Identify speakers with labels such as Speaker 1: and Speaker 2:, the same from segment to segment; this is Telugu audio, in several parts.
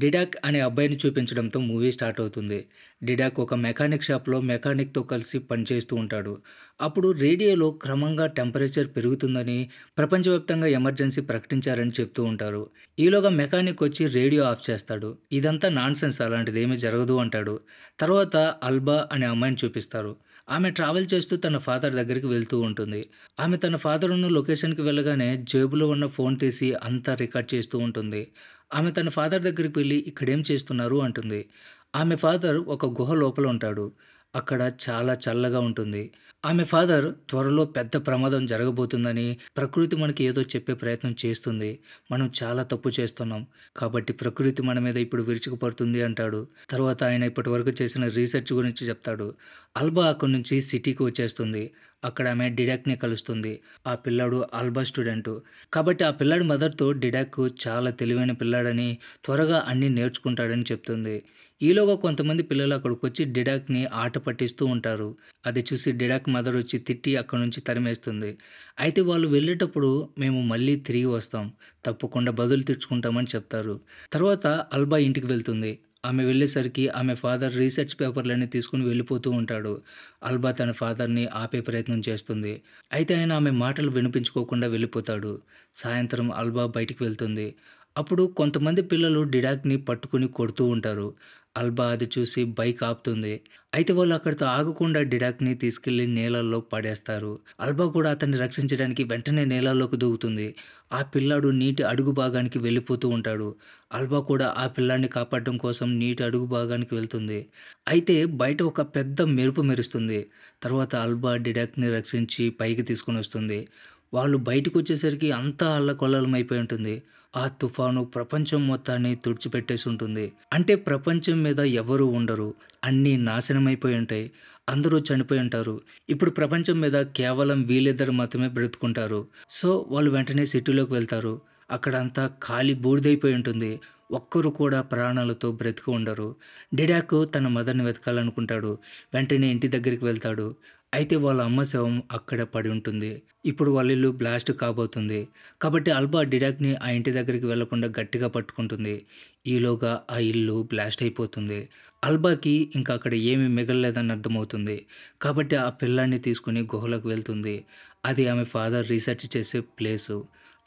Speaker 1: డిడాక్ అనే అబ్బాయిని చూపించడంతో మూవీ స్టార్ట్ అవుతుంది డిడాక్ ఒక మెకానిక్ షాప్లో మెకానిక్తో కలిసి పనిచేస్తూ ఉంటాడు అప్పుడు రేడియోలో క్రమంగా టెంపరేచర్ పెరుగుతుందని ప్రపంచవ్యాప్తంగా ఎమర్జెన్సీ ప్రకటించారని చెప్తూ ఉంటారు ఈలోగా మెకానిక్ వచ్చి రేడియో ఆఫ్ చేస్తాడు ఇదంతా నాన్సెన్స్ అలాంటిది ఏమీ జరగదు అంటాడు తర్వాత అల్బా అనే అమ్మాయిని చూపిస్తారు ఆమె ట్రావెల్ చేస్తూ తన ఫాదర్ దగ్గరికి వెళ్తూ ఉంటుంది ఆమె తన ఫాదర్ ఉన్న లొకేషన్కి వెళ్ళగానే జేబులో ఉన్న ఫోన్ తీసి అంతా రికార్డ్ చేస్తూ ఉంటుంది ఆమె తన ఫాదర్ దగ్గరికి వెళ్ళి ఇక్కడేం చేస్తున్నారు అంటుంది ఆమె ఫాదర్ ఒక గుహ లోపల ఉంటాడు అక్కడ చాలా చల్లగా ఉంటుంది ఆమె ఫాదర్ త్వరలో పెద్ద ప్రమాదం జరగబోతుందని ప్రకృతి మనకి ఏదో చెప్పే ప్రయత్నం చేస్తుంది మనం చాలా తప్పు చేస్తున్నాం కాబట్టి ప్రకృతి మన మీద ఇప్పుడు విరుచుకుపడుతుంది అంటాడు తర్వాత ఆయన ఇప్పటి వరకు చేసిన రీసెర్చ్ గురించి చెప్తాడు అల్బా అక్కడి నుంచి సిటీకి వచ్చేస్తుంది అక్కడ ఆమె డిడాక్ని కలుస్తుంది ఆ పిల్లాడు అల్బా స్టూడెంట్ కాబట్టి ఆ పిల్లాడి మదర్తో డిడాక్ చాలా తెలివైన పిల్లాడని త్వరగా అన్నీ నేర్చుకుంటాడని చెప్తుంది ఈలోగా కొంతమంది పిల్లలు అక్కడికి వచ్చి డిడాక్ని ఆట పట్టిస్తూ ఉంటారు అది చూసి డిడాక్ మదర్ వచ్చి తిట్టి అక్కడ నుంచి తరిమేస్తుంది అయితే వాళ్ళు వెళ్ళేటప్పుడు మేము మళ్ళీ తిరిగి వస్తాం తప్పకుండా బదులు తెచ్చుకుంటామని చెప్తారు తర్వాత అల్బా ఇంటికి వెళ్తుంది ఆమె వెళ్ళేసరికి ఆమె ఫాదర్ రీసెర్చ్ పేపర్లన్నీ తీసుకుని వెళ్ళిపోతూ ఉంటాడు అల్బా తన ఫాదర్ని ఆపే ప్రయత్నం చేస్తుంది అయితే ఆయన ఆమె మాటలు వినిపించుకోకుండా వెళ్ళిపోతాడు సాయంత్రం అల్బా బయటికి వెళ్తుంది అప్పుడు కొంతమంది పిల్లలు డిడాక్ని పట్టుకుని కొడుతూ ఉంటారు అల్బా అది చూసి బైక్ ఆపుతుంది అయితే వాళ్ళు అక్కడితో ఆగకుండా డిడాక్ని తీసుకెళ్లి నేలల్లో పడేస్తారు అల్బా కూడా అతన్ని రక్షించడానికి వెంటనే నేలల్లోకి దూకుతుంది ఆ పిల్లాడు నీటి అడుగు భాగానికి వెళ్ళిపోతూ ఉంటాడు అల్బా కూడా ఆ పిల్లాన్ని కాపాడడం కోసం నీటి అడుగు భాగానికి వెళ్తుంది అయితే బయట ఒక పెద్ద మెరుపు మెరుస్తుంది తర్వాత అల్బా డిడాక్ని రక్షించి పైకి తీసుకుని వస్తుంది వాళ్ళు బయటకు వచ్చేసరికి అంతా అయిపోయి ఉంటుంది ఆ తుఫాను ప్రపంచం మొత్తాన్ని తుడిచిపెట్టేసి ఉంటుంది అంటే ప్రపంచం మీద ఎవరు ఉండరు అన్నీ నాశనమైపోయి ఉంటాయి అందరూ చనిపోయి ఉంటారు ఇప్పుడు ప్రపంచం మీద కేవలం వీళ్ళిద్దరు మాత్రమే బ్రతుకుంటారు సో వాళ్ళు వెంటనే సిటీలోకి వెళ్తారు అక్కడంతా ఖాళీ బూడిదైపోయి ఉంటుంది ఒక్కరు కూడా ప్రాణాలతో బ్రతికి ఉండరు డిడాకు తన మదర్ని వెతకాలనుకుంటాడు వెంటనే ఇంటి దగ్గరికి వెళ్తాడు అయితే వాళ్ళ అమ్మ శవం అక్కడ పడి ఉంటుంది ఇప్పుడు వాళ్ళ ఇల్లు బ్లాస్ట్ కాబోతుంది కాబట్టి అల్బా డిడాక్ని ఆ ఇంటి దగ్గరికి వెళ్లకుండా గట్టిగా పట్టుకుంటుంది ఈలోగా ఆ ఇల్లు బ్లాస్ట్ అయిపోతుంది అల్బాకి ఇంకా అక్కడ ఏమీ మిగలలేదని అర్థమవుతుంది కాబట్టి ఆ పిల్లాన్ని తీసుకుని గుహలోకి వెళ్తుంది అది ఆమె ఫాదర్ రీసెర్చ్ చేసే ప్లేసు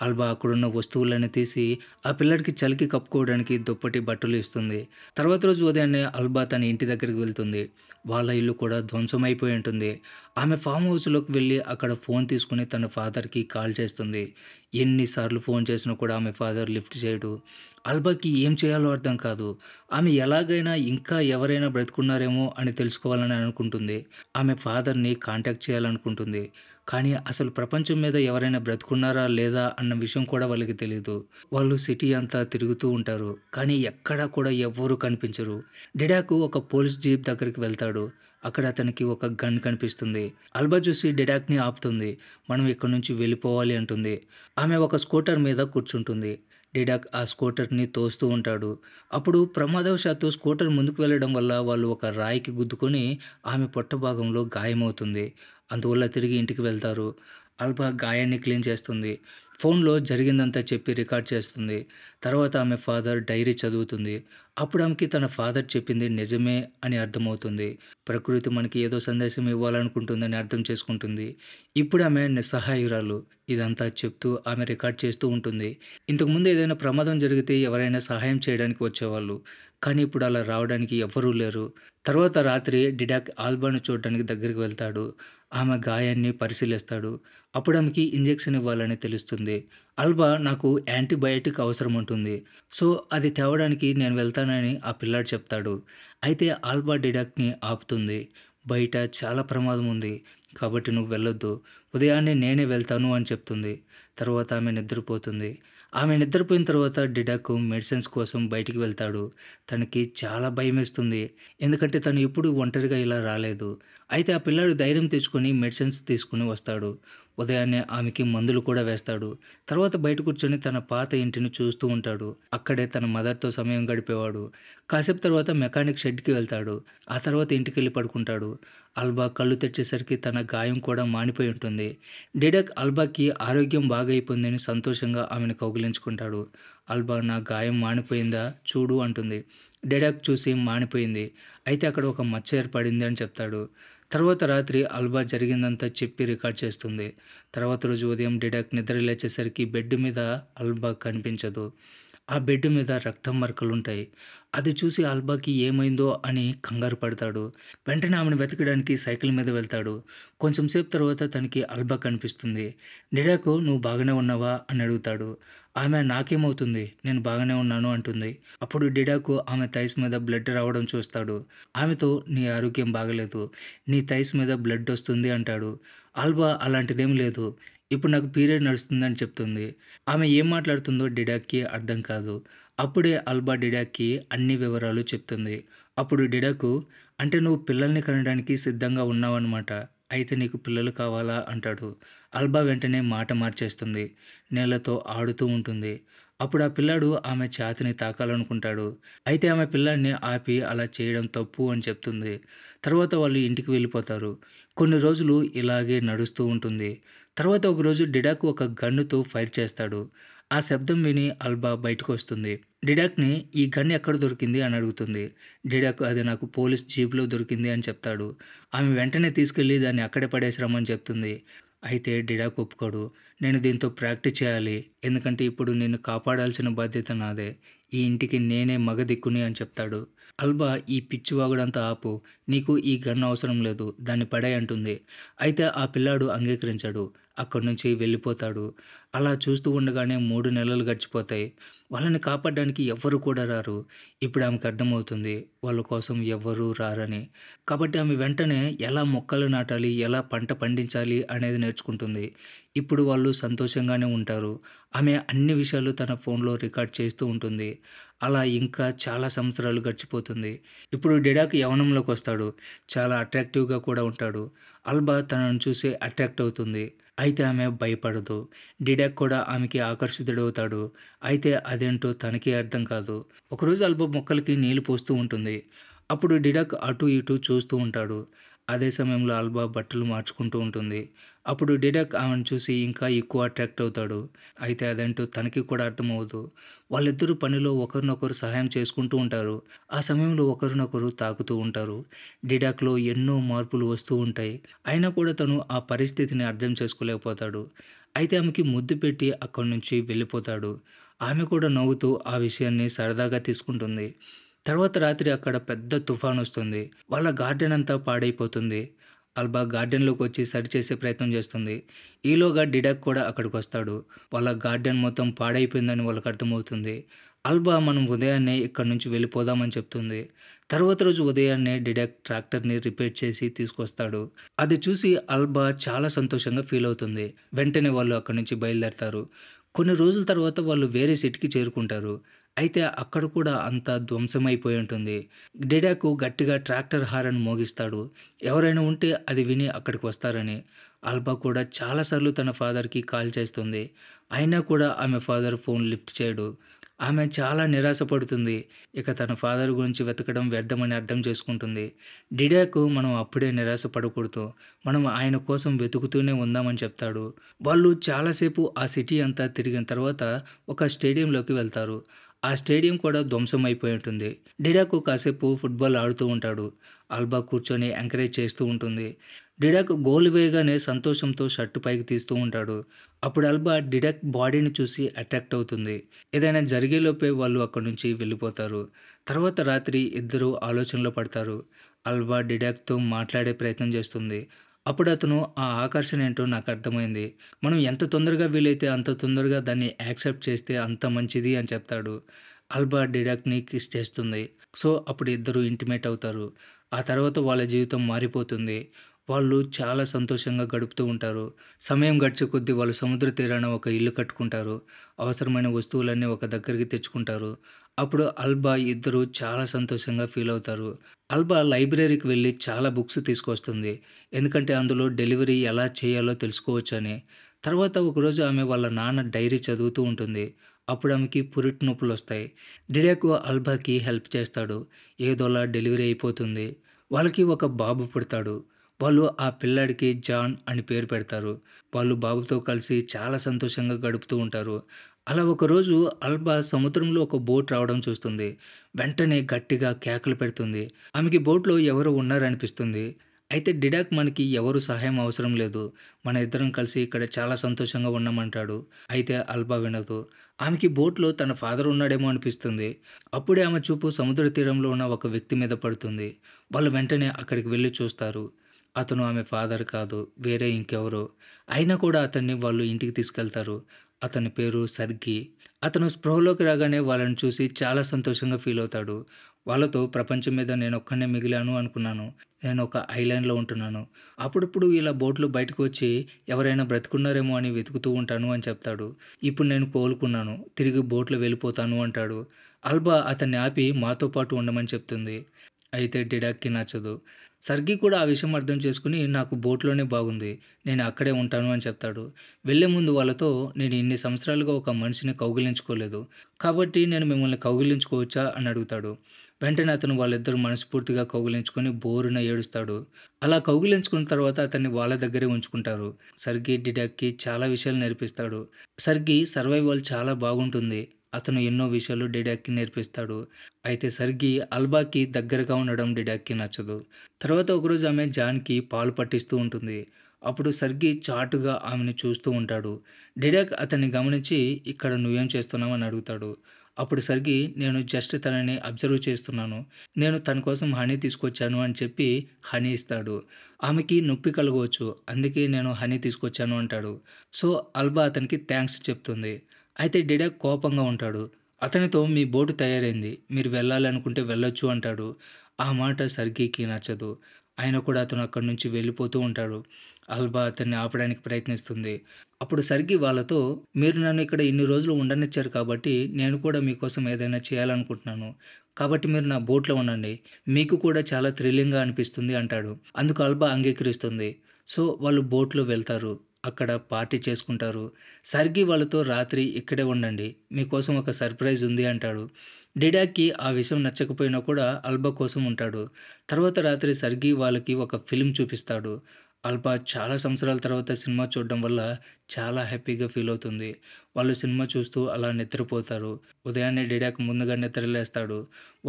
Speaker 1: అల్బా అక్కడున్న వస్తువులన్నీ తీసి ఆ పిల్లడికి చలికి కప్పుకోవడానికి దుప్పటి బట్టలు ఇస్తుంది తర్వాత రోజు ఉదయాన్నే అల్బా తన ఇంటి దగ్గరికి వెళ్తుంది వాళ్ళ ఇల్లు కూడా ధ్వంసమైపోయి ఉంటుంది ఆమె ఫామ్ హౌస్లోకి వెళ్ళి అక్కడ ఫోన్ తీసుకుని తన ఫాదర్కి కాల్ చేస్తుంది ఎన్నిసార్లు ఫోన్ చేసినా కూడా ఆమె ఫాదర్ లిఫ్ట్ చేయడు అల్బాకి ఏం చేయాలో అర్థం కాదు ఆమె ఎలాగైనా ఇంకా ఎవరైనా బ్రతుకున్నారేమో అని తెలుసుకోవాలని అనుకుంటుంది ఆమె ఫాదర్ని కాంటాక్ట్ చేయాలనుకుంటుంది కానీ అసలు ప్రపంచం మీద ఎవరైనా బ్రతుకున్నారా లేదా అన్న విషయం కూడా వాళ్ళకి తెలియదు వాళ్ళు సిటీ అంతా తిరుగుతూ ఉంటారు కానీ ఎక్కడా కూడా ఎవ్వరూ కనిపించరు డిడాకు ఒక పోలీస్ జీప్ దగ్గరికి వెళ్తాడు అక్కడ అతనికి ఒక గన్ కనిపిస్తుంది అల్బా చూసి డిడాక్ని ఆపుతుంది మనం ఇక్కడ నుంచి వెళ్ళిపోవాలి అంటుంది ఆమె ఒక స్కూటర్ మీద కూర్చుంటుంది డిడాక్ ఆ స్కూటర్ని తోస్తూ ఉంటాడు అప్పుడు ప్రమాదవశాత్తు స్కూటర్ ముందుకు వెళ్ళడం వల్ల వాళ్ళు ఒక రాయికి గుద్దుకొని ఆమె పొట్ట భాగంలో గాయమవుతుంది అందువల్ల తిరిగి ఇంటికి వెళ్తారు అల్బా గాయాన్ని క్లీన్ చేస్తుంది ఫోన్లో జరిగిందంతా చెప్పి రికార్డ్ చేస్తుంది తర్వాత ఆమె ఫాదర్ డైరీ చదువుతుంది అప్పుడు ఆమెకి తన ఫాదర్ చెప్పింది నిజమే అని అర్థమవుతుంది ప్రకృతి మనకి ఏదో సందేశం ఇవ్వాలనుకుంటుందని అర్థం చేసుకుంటుంది ఇప్పుడు ఆమె నిస్సహాయురాలు ఇదంతా చెప్తూ ఆమె రికార్డ్ చేస్తూ ఉంటుంది ఇంతకుముందు ఏదైనా ప్రమాదం జరిగితే ఎవరైనా సహాయం చేయడానికి వచ్చేవాళ్ళు కానీ ఇప్పుడు అలా రావడానికి ఎవ్వరూ లేరు తర్వాత రాత్రి డిడాక్ ఆల్బాను చూడడానికి దగ్గరికి వెళ్తాడు ఆమె గాయాన్ని పరిశీలిస్తాడు అప్పుడు ఆమెకి ఇంజెక్షన్ ఇవ్వాలని తెలుస్తుంది అల్బా నాకు యాంటీబయాటిక్ అవసరం ఉంటుంది సో అది తేవడానికి నేను వెళ్తానని ఆ పిల్లాడు చెప్తాడు అయితే ఆల్బా డిడాక్ని ఆపుతుంది బయట చాలా ప్రమాదం ఉంది కాబట్టి నువ్వు వెళ్ళొద్దు ఉదయాన్నే నేనే వెళ్తాను అని చెప్తుంది తర్వాత ఆమె నిద్రపోతుంది ఆమె నిద్రపోయిన తర్వాత డిడాకు మెడిసిన్స్ కోసం బయటికి వెళ్తాడు తనకి చాలా భయం వేస్తుంది ఎందుకంటే తను ఎప్పుడు ఒంటరిగా ఇలా రాలేదు అయితే ఆ పిల్లాడు ధైర్యం తెచ్చుకొని మెడిసిన్స్ తీసుకుని వస్తాడు ఉదయాన్నే ఆమెకి మందులు కూడా వేస్తాడు తర్వాత బయట కూర్చొని తన పాత ఇంటిని చూస్తూ ఉంటాడు అక్కడే తన మదర్తో సమయం గడిపేవాడు కాసేపు తర్వాత మెకానిక్ షెడ్కి వెళ్తాడు ఆ తర్వాత ఇంటికి వెళ్ళి పడుకుంటాడు అల్బా కళ్ళు తెచ్చేసరికి తన గాయం కూడా మానిపోయి ఉంటుంది డిడక్ అల్బాకి ఆరోగ్యం బాగైపోయిందని సంతోషంగా ఆమెను కౌగిలించుకుంటాడు అల్బా నా గాయం మానిపోయిందా చూడు అంటుంది డిడక్ చూసి మానిపోయింది అయితే అక్కడ ఒక మచ్చ ఏర్పడింది అని చెప్తాడు తర్వాత రాత్రి అల్బా జరిగిందంతా చెప్పి రికార్డ్ చేస్తుంది తర్వాత రోజు ఉదయం డిడక్ నిద్ర లేచేసరికి బెడ్ మీద అల్బా కనిపించదు ఆ బెడ్ మీద రక్తం మరకలు ఉంటాయి అది చూసి ఆల్బాకి ఏమైందో అని కంగారు పడతాడు వెంటనే ఆమెను వెతకడానికి సైకిల్ మీద వెళ్తాడు కొంచెం సేపు తర్వాత తనకి ఆల్బా కనిపిస్తుంది నిడాకు నువ్వు బాగానే ఉన్నావా అని అడుగుతాడు ఆమె నాకేమవుతుంది నేను బాగానే ఉన్నాను అంటుంది అప్పుడు డిడాకు ఆమె థైస్ మీద బ్లడ్ రావడం చూస్తాడు ఆమెతో నీ ఆరోగ్యం బాగలేదు నీ థైస్ మీద బ్లడ్ వస్తుంది అంటాడు ఆల్బా అలాంటిదేం లేదు ఇప్పుడు నాకు పీరియడ్ నడుస్తుందని చెప్తుంది ఆమె ఏం మాట్లాడుతుందో డిడాక్కి అర్థం కాదు అప్పుడే అల్బా డిడాక్కి అన్ని వివరాలు చెప్తుంది అప్పుడు డిడాకు అంటే నువ్వు పిల్లల్ని కనడానికి సిద్ధంగా ఉన్నావన్నమాట అయితే నీకు పిల్లలు కావాలా అంటాడు అల్బా వెంటనే మాట మార్చేస్తుంది నేలతో ఆడుతూ ఉంటుంది అప్పుడు ఆ పిల్లాడు ఆమె ఛాతిని తాకాలనుకుంటాడు అయితే ఆమె పిల్లాడిని ఆపి అలా చేయడం తప్పు అని చెప్తుంది తర్వాత వాళ్ళు ఇంటికి వెళ్ళిపోతారు కొన్ని రోజులు ఇలాగే నడుస్తూ ఉంటుంది తర్వాత ఒకరోజు డిడాక్ ఒక గన్నుతో ఫైర్ చేస్తాడు ఆ శబ్దం విని అల్బా బయటకు వస్తుంది డిడాక్ని ఈ గన్ ఎక్కడ దొరికింది అని అడుగుతుంది డిడాక్ అది నాకు పోలీస్ జీప్లో దొరికింది అని చెప్తాడు ఆమె వెంటనే తీసుకెళ్ళి దాన్ని అక్కడే పడేసిరమ్మని చెప్తుంది అయితే డిడాక్ ఒప్పుకోడు నేను దీంతో ప్రాక్టీస్ చేయాలి ఎందుకంటే ఇప్పుడు నేను కాపాడాల్సిన బాధ్యత నాదే ఈ ఇంటికి నేనే మగ దిక్కుని అని చెప్తాడు అల్బా ఈ పిచ్చివాగుడంతా ఆపు నీకు ఈ గన్ అవసరం లేదు దాన్ని పడే అంటుంది అయితే ఆ పిల్లాడు అంగీకరించాడు అక్కడి నుంచి వెళ్ళిపోతాడు అలా చూస్తూ ఉండగానే మూడు నెలలు గడిచిపోతాయి వాళ్ళని కాపాడడానికి ఎవ్వరు కూడా రారు ఇప్పుడు ఆమెకు అర్థమవుతుంది వాళ్ళ కోసం ఎవ్వరూ రారని కాబట్టి ఆమె వెంటనే ఎలా మొక్కలు నాటాలి ఎలా పంట పండించాలి అనేది నేర్చుకుంటుంది ఇప్పుడు వాళ్ళు సంతోషంగానే ఉంటారు ఆమె అన్ని విషయాలు తన ఫోన్లో రికార్డ్ చేస్తూ ఉంటుంది అలా ఇంకా చాలా సంవత్సరాలు గడిచిపోతుంది ఇప్పుడు డెడాక్ యవనంలోకి వస్తాడు చాలా అట్రాక్టివ్గా కూడా ఉంటాడు అల్బా తనను చూసి అట్రాక్ట్ అవుతుంది అయితే ఆమె భయపడదు డిడాక్ కూడా ఆమెకి ఆకర్షితుడవుతాడు అయితే అదేంటో తనకే అర్థం కాదు ఒకరోజు అల్బా మొక్కలకి నీళ్లు పోస్తూ ఉంటుంది అప్పుడు డిడాక్ అటు ఇటు చూస్తూ ఉంటాడు అదే సమయంలో అల్బా బట్టలు మార్చుకుంటూ ఉంటుంది అప్పుడు డిడక్ ఆమెను చూసి ఇంకా ఎక్కువ అట్రాక్ట్ అవుతాడు అయితే అదంటూ తనకి కూడా అర్థమవుదు వాళ్ళిద్దరూ పనిలో ఒకరినొకరు సహాయం చేసుకుంటూ ఉంటారు ఆ సమయంలో ఒకరినొకరు తాకుతూ ఉంటారు డిడాక్లో ఎన్నో మార్పులు వస్తూ ఉంటాయి అయినా కూడా తను ఆ పరిస్థితిని అర్థం చేసుకోలేకపోతాడు అయితే ఆమెకి ముద్దు పెట్టి అక్కడి నుంచి వెళ్ళిపోతాడు ఆమె కూడా నవ్వుతూ ఆ విషయాన్ని సరదాగా తీసుకుంటుంది తర్వాత రాత్రి అక్కడ పెద్ద తుఫాన్ వస్తుంది వాళ్ళ గార్డెన్ అంతా పాడైపోతుంది అల్బా గార్డెన్లోకి వచ్చి సరి చేసే ప్రయత్నం చేస్తుంది ఈలోగా డిడక్ కూడా అక్కడికి వస్తాడు వాళ్ళ గార్డెన్ మొత్తం పాడైపోయిందని వాళ్ళకి అర్థమవుతుంది అల్బా మనం ఉదయాన్నే ఇక్కడ నుంచి వెళ్ళిపోదామని చెప్తుంది తర్వాత రోజు ఉదయాన్నే డిడక్ ట్రాక్టర్ని రిపేర్ చేసి తీసుకొస్తాడు అది చూసి అల్బా చాలా సంతోషంగా ఫీల్ అవుతుంది వెంటనే వాళ్ళు అక్కడి నుంచి బయలుదేరతారు కొన్ని రోజుల తర్వాత వాళ్ళు వేరే సిటీకి చేరుకుంటారు అయితే అక్కడ కూడా అంత ధ్వంసమైపోయి ఉంటుంది డెడాకు గట్టిగా ట్రాక్టర్ హారన్ మోగిస్తాడు ఎవరైనా ఉంటే అది విని అక్కడికి వస్తారని అల్బా కూడా చాలాసార్లు తన ఫాదర్కి కాల్ చేస్తుంది అయినా కూడా ఆమె ఫాదర్ ఫోన్ లిఫ్ట్ చేయడు ఆమె చాలా నిరాశపడుతుంది ఇక తన ఫాదర్ గురించి వెతకడం వ్యర్థమని అర్థం చేసుకుంటుంది డిడాకు మనం అప్పుడే నిరాశపడకూడదు మనం ఆయన కోసం వెతుకుతూనే ఉందామని చెప్తాడు వాళ్ళు చాలాసేపు ఆ సిటీ అంతా తిరిగిన తర్వాత ఒక స్టేడియంలోకి వెళ్తారు ఆ స్టేడియం కూడా ధ్వంసం అయిపోయి ఉంటుంది డిడాకు కాసేపు ఫుట్బాల్ ఆడుతూ ఉంటాడు ఆల్బా కూర్చొని ఎంకరేజ్ చేస్తూ ఉంటుంది డిడాక్ గోల్ వేయగానే సంతోషంతో షర్టు పైకి తీస్తూ ఉంటాడు అప్పుడు అల్బా డిడాక్ బాడీని చూసి అట్రాక్ట్ అవుతుంది ఏదైనా జరిగేలోపే వాళ్ళు అక్కడి నుంచి వెళ్ళిపోతారు తర్వాత రాత్రి ఇద్దరు ఆలోచనలో పడతారు అల్బా డిడాక్తో మాట్లాడే ప్రయత్నం చేస్తుంది అప్పుడు అతను ఆ ఆకర్షణ ఏంటో నాకు అర్థమైంది మనం ఎంత తొందరగా వీలైతే అంత తొందరగా దాన్ని యాక్సెప్ట్ చేస్తే అంత మంచిది అని చెప్తాడు అల్బా డిడక్ని కిస్ చేస్తుంది సో అప్పుడు ఇద్దరు ఇంటిమేట్ అవుతారు ఆ తర్వాత వాళ్ళ జీవితం మారిపోతుంది వాళ్ళు చాలా సంతోషంగా గడుపుతూ ఉంటారు సమయం గడిచే కొద్దీ వాళ్ళు సముద్ర తీరాన ఒక ఇల్లు కట్టుకుంటారు అవసరమైన వస్తువులన్నీ ఒక దగ్గరికి తెచ్చుకుంటారు అప్పుడు అల్బా ఇద్దరు చాలా సంతోషంగా ఫీల్ అవుతారు అల్బా లైబ్రరీకి వెళ్ళి చాలా బుక్స్ తీసుకొస్తుంది ఎందుకంటే అందులో డెలివరీ ఎలా చేయాలో తెలుసుకోవచ్చని తర్వాత ఒకరోజు ఆమె వాళ్ళ నాన్న డైరీ చదువుతూ ఉంటుంది అప్పుడు ఆమెకి పురిటి నొప్పులు వస్తాయి డిడాకు అల్బాకి హెల్ప్ చేస్తాడు ఏదోలా డెలివరీ అయిపోతుంది వాళ్ళకి ఒక బాబు పుడతాడు వాళ్ళు ఆ పిల్లాడికి జాన్ అని పేరు పెడతారు వాళ్ళు బాబుతో కలిసి చాలా సంతోషంగా గడుపుతూ ఉంటారు అలా ఒకరోజు అల్బా సముద్రంలో ఒక బోట్ రావడం చూస్తుంది వెంటనే గట్టిగా కేకలు పెడుతుంది ఆమెకి బోట్లో ఎవరు ఉన్నారనిపిస్తుంది అయితే డిడాక్ మనకి ఎవరు సహాయం అవసరం లేదు మన ఇద్దరం కలిసి ఇక్కడ చాలా సంతోషంగా ఉన్నామంటాడు అయితే అల్బా వినదు ఆమెకి బోట్లో తన ఫాదర్ ఉన్నాడేమో అనిపిస్తుంది అప్పుడే ఆమె చూపు సముద్ర తీరంలో ఉన్న ఒక వ్యక్తి మీద పడుతుంది వాళ్ళు వెంటనే అక్కడికి వెళ్ళి చూస్తారు అతను ఆమె ఫాదర్ కాదు వేరే ఇంకెవరో అయినా కూడా అతన్ని వాళ్ళు ఇంటికి తీసుకెళ్తారు అతని పేరు సర్గి అతను స్పృహలోకి రాగానే వాళ్ళని చూసి చాలా సంతోషంగా ఫీల్ అవుతాడు వాళ్ళతో ప్రపంచం మీద నేను ఒక్కనే మిగిలాను అనుకున్నాను నేను ఒక ఐలాండ్లో ఉంటున్నాను అప్పుడప్పుడు ఇలా బోట్లు బయటకు వచ్చి ఎవరైనా బ్రతుకున్నారేమో అని వెతుకుతూ ఉంటాను అని చెప్తాడు ఇప్పుడు నేను కోలుకున్నాను తిరిగి బోట్లో వెళ్ళిపోతాను అంటాడు అల్బా అతన్ని ఆపి మాతో పాటు ఉండమని చెప్తుంది అయితే డిడాక్కి నచ్చదు సర్గి కూడా ఆ విషయం అర్థం చేసుకుని నాకు బోట్లోనే బాగుంది నేను అక్కడే ఉంటాను అని చెప్తాడు వెళ్ళే ముందు వాళ్ళతో నేను ఇన్ని సంవత్సరాలుగా ఒక మనిషిని కౌగిలించుకోలేదు కాబట్టి నేను మిమ్మల్ని కౌగిలించుకోవచ్చా అని అడుగుతాడు వెంటనే అతను వాళ్ళిద్దరు మనస్ఫూర్తిగా కౌగిలించుకొని బోరున ఏడుస్తాడు అలా కౌగిలించుకున్న తర్వాత అతన్ని వాళ్ళ దగ్గరే ఉంచుకుంటారు సర్గి డిడక్కి చాలా విషయాలు నేర్పిస్తాడు సర్గి సర్వైవల్ చాలా బాగుంటుంది అతను ఎన్నో విషయాలు డిడాక్కి నేర్పిస్తాడు అయితే సర్గి అల్బాకి దగ్గరగా ఉండడం డిడాక్కి నచ్చదు తర్వాత ఒకరోజు ఆమె జాన్కి పాలు పట్టిస్తూ ఉంటుంది అప్పుడు సర్గి చాటుగా ఆమెను చూస్తూ ఉంటాడు డిడాక్ అతన్ని గమనించి ఇక్కడ నువ్వేం అని అడుగుతాడు అప్పుడు సర్గి నేను జస్ట్ తనని అబ్జర్వ్ చేస్తున్నాను నేను తన కోసం హనీ తీసుకొచ్చాను అని చెప్పి హనీ ఇస్తాడు ఆమెకి నొప్పి కలగవచ్చు అందుకే నేను హనీ తీసుకొచ్చాను అంటాడు సో అల్బా అతనికి థ్యాంక్స్ చెప్తుంది అయితే డెడా కోపంగా ఉంటాడు అతనితో మీ బోటు తయారైంది మీరు వెళ్ళాలనుకుంటే వెళ్ళొచ్చు అంటాడు ఆ మాట సర్గీకి నచ్చదు ఆయన కూడా అతను అక్కడి నుంచి వెళ్ళిపోతూ ఉంటాడు అల్బా అతన్ని ఆపడానికి ప్రయత్నిస్తుంది అప్పుడు సర్గీ వాళ్ళతో మీరు నన్ను ఇక్కడ ఇన్ని రోజులు ఉండనిచ్చారు కాబట్టి నేను కూడా మీకోసం ఏదైనా చేయాలనుకుంటున్నాను కాబట్టి మీరు నా బోట్లో ఉండండి మీకు కూడా చాలా థ్రిల్లింగ్గా అనిపిస్తుంది అంటాడు అందుకు అల్బా అంగీకరిస్తుంది సో వాళ్ళు బోట్లో వెళ్తారు అక్కడ పార్టీ చేసుకుంటారు సర్గి వాళ్ళతో రాత్రి ఇక్కడే ఉండండి మీకోసం ఒక సర్ప్రైజ్ ఉంది అంటాడు డిడాక్కి ఆ విషయం నచ్చకపోయినా కూడా అల్బా కోసం ఉంటాడు తర్వాత రాత్రి సర్గి వాళ్ళకి ఒక ఫిలిం చూపిస్తాడు అల్బా చాలా సంవత్సరాల తర్వాత సినిమా చూడడం వల్ల చాలా హ్యాపీగా ఫీల్ అవుతుంది వాళ్ళు సినిమా చూస్తూ అలా నిద్రపోతారు ఉదయాన్నే డిడాక్ ముందుగా నిద్రలేస్తాడు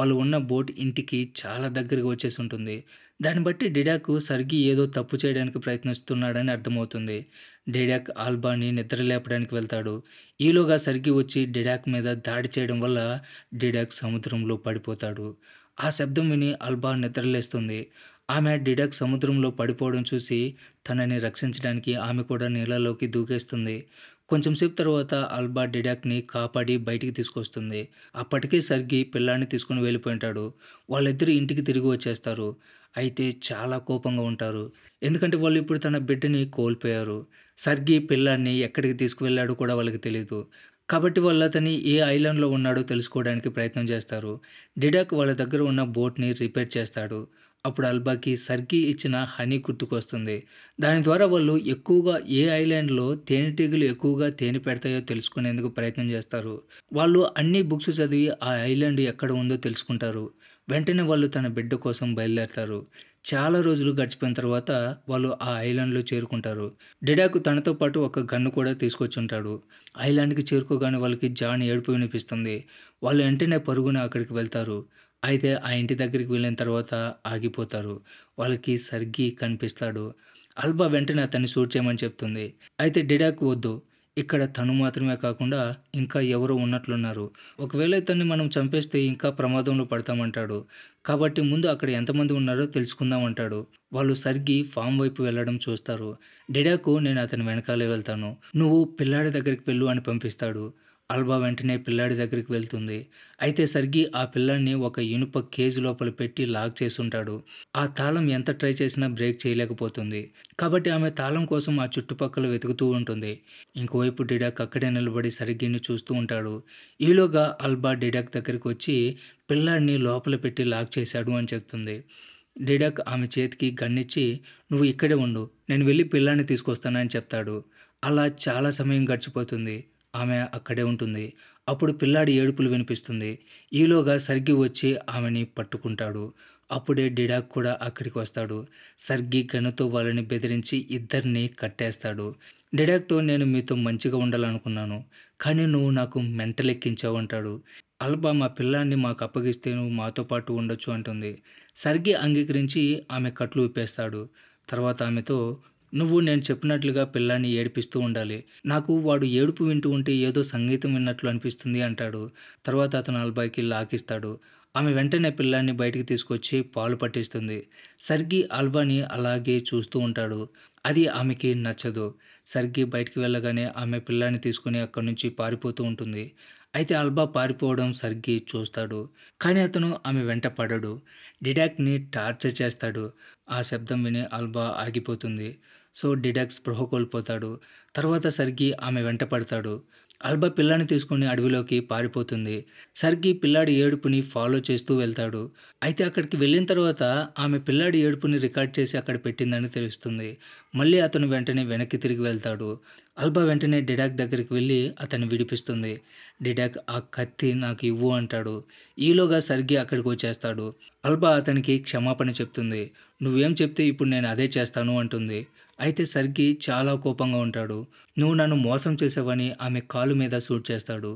Speaker 1: వాళ్ళు ఉన్న బోట్ ఇంటికి చాలా దగ్గరగా వచ్చేసి ఉంటుంది దాన్ని బట్టి డిడాక్ సర్గి ఏదో తప్పు చేయడానికి ప్రయత్నిస్తున్నాడని అర్థమవుతుంది డిడాక్ ఆల్బాని నిద్ర లేపడానికి వెళ్తాడు ఈలోగా సర్గి వచ్చి డిడాక్ మీద దాడి చేయడం వల్ల డిడాక్ సముద్రంలో పడిపోతాడు ఆ శబ్దం విని అల్బా నిద్రలేస్తుంది ఆమె డిడక్ సముద్రంలో పడిపోవడం చూసి తనని రక్షించడానికి ఆమె కూడా నీళ్ళలోకి దూకేస్తుంది కొంచెం సేపు తర్వాత అల్బా డిడాక్ని కాపాడి బయటికి తీసుకొస్తుంది అప్పటికే సర్గి పిల్లాన్ని తీసుకుని వెళ్ళిపోయింటాడు వాళ్ళిద్దరు ఇంటికి తిరిగి వచ్చేస్తారు అయితే చాలా కోపంగా ఉంటారు ఎందుకంటే వాళ్ళు ఇప్పుడు తన బిడ్డని కోల్పోయారు సర్గి పిల్లాన్ని ఎక్కడికి తీసుకువెళ్ళాడో కూడా వాళ్ళకి తెలియదు కాబట్టి వాళ్ళు అతని ఏ ఐలాండ్లో ఉన్నాడో తెలుసుకోవడానికి ప్రయత్నం చేస్తారు డిడాక్ వాళ్ళ దగ్గర ఉన్న బోట్ని రిపేర్ చేస్తాడు అప్పుడు అల్బాకి సర్గి ఇచ్చిన హనీ గుర్తుకొస్తుంది దాని ద్వారా వాళ్ళు ఎక్కువగా ఏ ఐలాండ్లో తేనెటీగలు ఎక్కువగా తేనె పెడతాయో తెలుసుకునేందుకు ప్రయత్నం చేస్తారు వాళ్ళు అన్ని బుక్స్ చదివి ఆ ఐలాండ్ ఎక్కడ ఉందో తెలుసుకుంటారు వెంటనే వాళ్ళు తన బిడ్డ కోసం బయలుదేరతారు చాలా రోజులు గడిచిపోయిన తర్వాత వాళ్ళు ఆ ఐలాండ్లో చేరుకుంటారు డిడాకు తనతో పాటు ఒక గన్ను కూడా తీసుకొచ్చి ఉంటాడు ఐలాండ్కి చేరుకోగానే వాళ్ళకి జాన్ ఏడుపు వినిపిస్తుంది వాళ్ళు వెంటనే పరుగున అక్కడికి వెళ్తారు అయితే ఆ ఇంటి దగ్గరికి వెళ్ళిన తర్వాత ఆగిపోతారు వాళ్ళకి సర్గి కనిపిస్తాడు అల్బా వెంటనే అతన్ని షూట్ చేయమని చెప్తుంది అయితే డిడాక్ వద్దు ఇక్కడ తను మాత్రమే కాకుండా ఇంకా ఎవరు ఉన్నట్లున్నారు ఒకవేళ ఇతన్ని మనం చంపేస్తే ఇంకా ప్రమాదంలో పడతామంటాడు కాబట్టి ముందు అక్కడ ఎంతమంది ఉన్నారో తెలుసుకుందాం అంటాడు వాళ్ళు సరిగి ఫామ్ వైపు వెళ్ళడం చూస్తారు డెడాకు నేను అతని వెనకాలే వెళ్తాను నువ్వు పిల్లాడి దగ్గరికి వెళ్ళు అని పంపిస్తాడు అల్బా వెంటనే పిల్లాడి దగ్గరికి వెళ్తుంది అయితే సర్గి ఆ పిల్లాడిని ఒక ఇనుప కేజీ లోపల పెట్టి లాక్ ఉంటాడు ఆ తాళం ఎంత ట్రై చేసినా బ్రేక్ చేయలేకపోతుంది కాబట్టి ఆమె తాళం కోసం ఆ చుట్టుపక్కల వెతుకుతూ ఉంటుంది ఇంకోవైపు డిడాక్ అక్కడే నిలబడి సరిగ్గిని చూస్తూ ఉంటాడు ఈలోగా అల్బా డిడాక్ దగ్గరికి వచ్చి పిల్లాడిని లోపల పెట్టి లాక్ చేశాడు అని చెప్తుంది డిడాక్ ఆమె చేతికి గన్నిచ్చి నువ్వు ఇక్కడే ఉండు నేను వెళ్ళి పిల్లాడిని తీసుకొస్తానని చెప్తాడు అలా చాలా సమయం గడిచిపోతుంది ఆమె అక్కడే ఉంటుంది అప్పుడు పిల్లాడి ఏడుపులు వినిపిస్తుంది ఈలోగా సర్గి వచ్చి ఆమెని పట్టుకుంటాడు అప్పుడే డిడాక్ కూడా అక్కడికి వస్తాడు సర్గి గనుతో వాళ్ళని బెదిరించి ఇద్దరిని కట్టేస్తాడు డిడాక్తో నేను మీతో మంచిగా ఉండాలనుకున్నాను కానీ నువ్వు నాకు మెంటలెక్కించావు అంటాడు అల్బా మా పిల్లాన్ని మాకు అప్పగిస్తే నువ్వు మాతో పాటు ఉండొచ్చు అంటుంది సర్గి అంగీకరించి ఆమె కట్లు విప్పేస్తాడు తర్వాత ఆమెతో నువ్వు నేను చెప్పినట్లుగా పిల్లాన్ని ఏడిపిస్తూ ఉండాలి నాకు వాడు ఏడుపు వింటూ ఉంటే ఏదో సంగీతం విన్నట్లు అనిపిస్తుంది అంటాడు తర్వాత అతను అల్బాయికి లాకిస్తాడు ఆమె వెంటనే పిల్లాన్ని బయటికి తీసుకొచ్చి పాలు పట్టిస్తుంది సర్గి అల్బాని అలాగే చూస్తూ ఉంటాడు అది ఆమెకి నచ్చదు సర్గి బయటికి వెళ్ళగానే ఆమె పిల్లాన్ని తీసుకుని అక్కడి నుంచి పారిపోతూ ఉంటుంది అయితే అల్బా పారిపోవడం సర్గి చూస్తాడు కానీ అతను ఆమె వెంట పడడు డిడాక్ని టార్చర్ చేస్తాడు ఆ శబ్దం విని అల్బా ఆగిపోతుంది సో డిడాక్ స్పృహ కోల్పోతాడు తర్వాత సర్గి ఆమె వెంట పడతాడు అల్బా పిల్లాని తీసుకుని అడవిలోకి పారిపోతుంది సర్గి పిల్లాడి ఏడుపుని ఫాలో చేస్తూ వెళ్తాడు అయితే అక్కడికి వెళ్ళిన తర్వాత ఆమె పిల్లాడి ఏడుపుని రికార్డ్ చేసి అక్కడ పెట్టిందని తెలుస్తుంది మళ్ళీ అతను వెంటనే వెనక్కి తిరిగి వెళ్తాడు అల్బా వెంటనే డిడాక్ దగ్గరికి వెళ్ళి అతన్ని విడిపిస్తుంది డిడాక్ ఆ కత్తి నాకు ఇవ్వు అంటాడు ఈలోగా సర్గి అక్కడికి వచ్చేస్తాడు అల్బా అతనికి క్షమాపణ చెప్తుంది నువ్వేం చెప్తే ఇప్పుడు నేను అదే చేస్తాను అంటుంది అయితే సర్గి చాలా కోపంగా ఉంటాడు నువ్వు నన్ను మోసం చేసావని ఆమె కాలు మీద సూట్ చేస్తాడు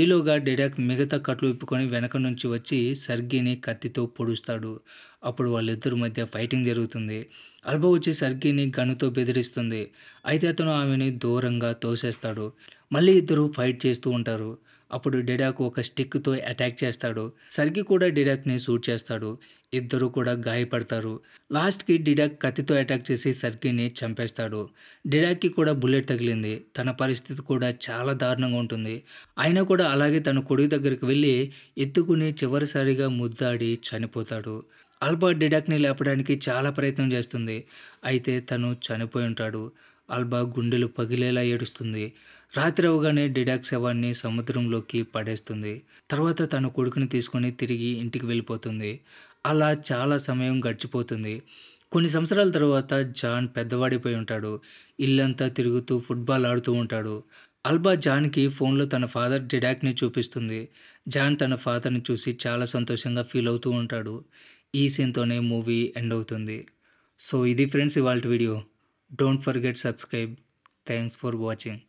Speaker 1: ఈలోగా డిడాక్ మిగతా కట్లు ఇప్పుకొని వెనక నుంచి వచ్చి సర్గిని కత్తితో పొడుస్తాడు అప్పుడు వాళ్ళిద్దరి మధ్య ఫైటింగ్ జరుగుతుంది అల్బా వచ్చి సర్గిని గనుతో బెదిరిస్తుంది అయితే అతను ఆమెని దూరంగా తోసేస్తాడు మళ్ళీ ఇద్దరు ఫైట్ చేస్తూ ఉంటారు అప్పుడు డెడాక్ ఒక స్టిక్తో అటాక్ చేస్తాడు సర్గి కూడా డిడాక్ని షూట్ చేస్తాడు ఇద్దరు కూడా గాయపడతారు లాస్ట్కి డిడాక్ కత్తితో అటాక్ చేసి సర్కిని చంపేస్తాడు డిడాక్కి కూడా బుల్లెట్ తగిలింది తన పరిస్థితి కూడా చాలా దారుణంగా ఉంటుంది అయినా కూడా అలాగే తన కొడుకు దగ్గరికి వెళ్ళి ఎత్తుకుని చివరిసారిగా ముద్దాడి చనిపోతాడు అల్బా డిడాక్ని లేపడానికి చాలా ప్రయత్నం చేస్తుంది అయితే తను చనిపోయి ఉంటాడు ఆల్బా గుండెలు పగిలేలా ఏడుస్తుంది రాత్రి అవగానే డిడాక్స్ శవాన్ని సముద్రంలోకి పడేస్తుంది తర్వాత తన కొడుకుని తీసుకొని తిరిగి ఇంటికి వెళ్ళిపోతుంది అలా చాలా సమయం గడిచిపోతుంది కొన్ని సంవత్సరాల తర్వాత జాన్ పెద్దవాడిపోయి ఉంటాడు ఇల్లంతా తిరుగుతూ ఫుట్బాల్ ఆడుతూ ఉంటాడు అల్బా జాన్కి ఫోన్లో తన ఫాదర్ డిడాక్ని చూపిస్తుంది జాన్ తన ఫాదర్ని చూసి చాలా సంతోషంగా ఫీల్ అవుతూ ఉంటాడు ఈ సీన్తోనే మూవీ ఎండ్ అవుతుంది సో ఇది ఫ్రెండ్స్ ఇవాళ video don't forget subscribe thanks for watching